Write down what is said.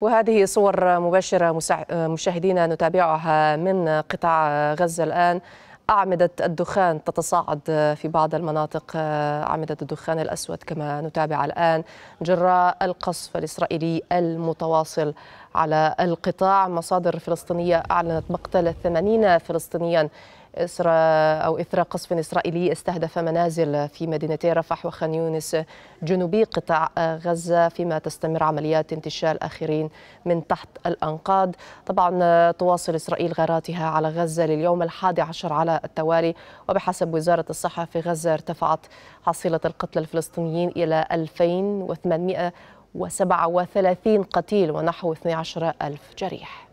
وهذه صور مباشرة مشاهدينا نتابعها من قطاع غزة الآن أعمدة الدخان تتصاعد في بعض المناطق أعمدة الدخان الأسود كما نتابع الآن جراء القصف الإسرائيلي المتواصل على القطاع مصادر فلسطينية أعلنت مقتل 80 فلسطينيا إثر أو إثر قصف إسرائيلي استهدف منازل في مدينتي رفح وخان يونس جنوبي قطاع غزة فيما تستمر عمليات انتشال آخرين من تحت الأنقاض طبعا تواصل إسرائيل غاراتها على غزة لليوم الحادي عشر على التوالي وبحسب وزارة الصحة في غزة ارتفعت حصيلة القتلى الفلسطينيين إلى 2837 قتيل ونحو 12 ألف جريح